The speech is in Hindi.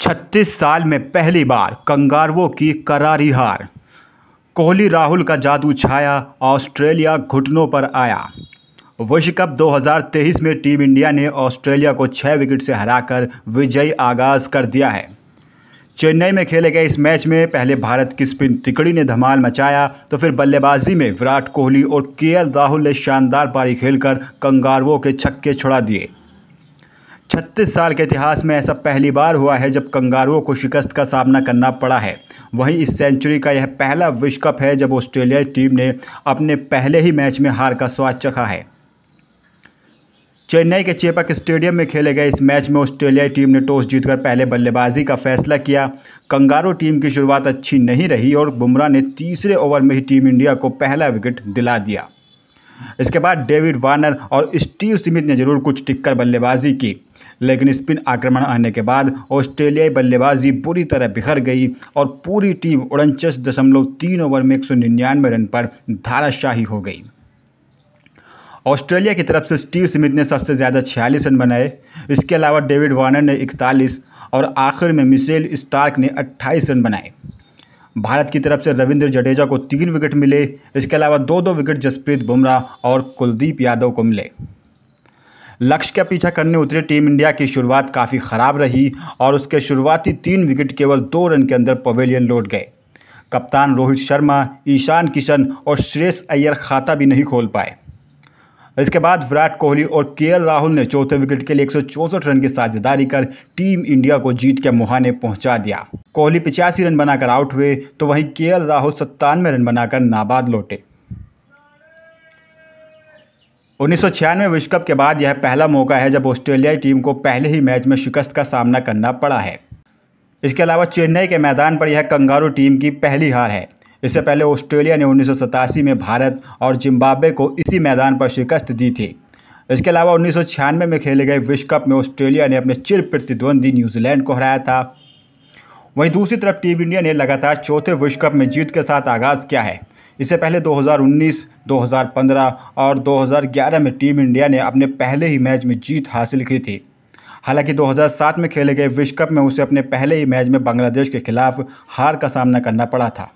छत्तीस साल में पहली बार कंगारवो की करारी हार कोहली राहुल का जादू छाया ऑस्ट्रेलिया घुटनों पर आया विश्व कप 2023 में टीम इंडिया ने ऑस्ट्रेलिया को छः विकेट से हराकर विजयी आगाज कर दिया है चेन्नई में खेले गए इस मैच में पहले भारत की स्पिन तिकड़ी ने धमाल मचाया तो फिर बल्लेबाजी में विराट कोहली और के राहुल ने शानदार पारी खेलकर कंगारवों के छक्के छुड़ा दिए छत्तीस साल के इतिहास में ऐसा पहली बार हुआ है जब कंगारुओं को शिकस्त का सामना करना पड़ा है वहीं इस सेंचुरी का यह पहला विश्व कप है जब ऑस्ट्रेलियाई टीम ने अपने पहले ही मैच में हार का स्वाद चखा है चेन्नई के चेपक स्टेडियम में खेले गए इस मैच में ऑस्ट्रेलियाई टीम ने टॉस जीतकर पहले बल्लेबाजी का फैसला किया कंगारू टीम की शुरुआत अच्छी नहीं रही और बुमराह ने तीसरे ओवर में ही टीम इंडिया को पहला विकेट दिला दिया इसके बाद डेविड वार्नर और स्टीव स्मिथ ने जरूर कुछ टिककर बल्लेबाजी की लेकिन स्पिन आक्रमण आने के बाद ऑस्ट्रेलियाई बल्लेबाजी बुरी तरह बिखर गई और पूरी टीम उनचास दशमलव तीन ओवर में एक सौ निन्यानवे रन पर धाराशाही हो गई ऑस्ट्रेलिया की तरफ से स्टीव स्मिथ ने सबसे ज़्यादा छियालीस रन बनाए इसके अलावा डेविड वार्नर ने इकतालीस और आखिर में मिशेल स्टार्क ने अट्ठाईस रन बनाए भारत की तरफ से रविंद्र जडेजा को तीन विकेट मिले इसके अलावा दो दो विकेट जसप्रीत बुमराह और कुलदीप यादव को मिले लक्ष्य का पीछा करने उतरे टीम इंडिया की शुरुआत काफ़ी ख़राब रही और उसके शुरुआती तीन विकेट केवल दो रन के अंदर पवेलियन लौट गए कप्तान रोहित शर्मा ईशान किशन और श्रेयस अय्यर खाता भी नहीं खोल पाए इसके बाद विराट कोहली और के राहुल ने चौथे विकेट के लिए एक रन की साझेदारी कर टीम इंडिया को जीत के मुहाने पहुंचा दिया कोहली पिचासी रन बनाकर आउट हुए तो वहीं के राहुल सत्तानवे रन बनाकर नाबाद लौटे उन्नीस सौ विश्व कप के बाद यह पहला मौका है जब ऑस्ट्रेलियाई टीम को पहले ही मैच में शिकस्त का सामना करना पड़ा है इसके अलावा चेन्नई के मैदान पर यह कंगारू टीम की पहली हार है इससे पहले ऑस्ट्रेलिया ने उन्नीस में भारत और जिम्बाब्वे को इसी मैदान पर शिकस्त दी थी इसके अलावा उन्नीस में खेले गए विश्व कप में ऑस्ट्रेलिया ने अपने चिर प्रतिद्वंदी न्यूजीलैंड को हराया था वहीं दूसरी तरफ टीम इंडिया ने लगातार चौथे विश्व कप में जीत के साथ आगाज़ किया है इससे पहले 2019, 2015 और 2011 में टीम इंडिया ने अपने पहले ही मैच में जीत हासिल की थी हालांकि 2007 में खेले गए विश्व कप में उसे अपने पहले ही मैच में बांग्लादेश के खिलाफ हार का सामना करना पड़ा था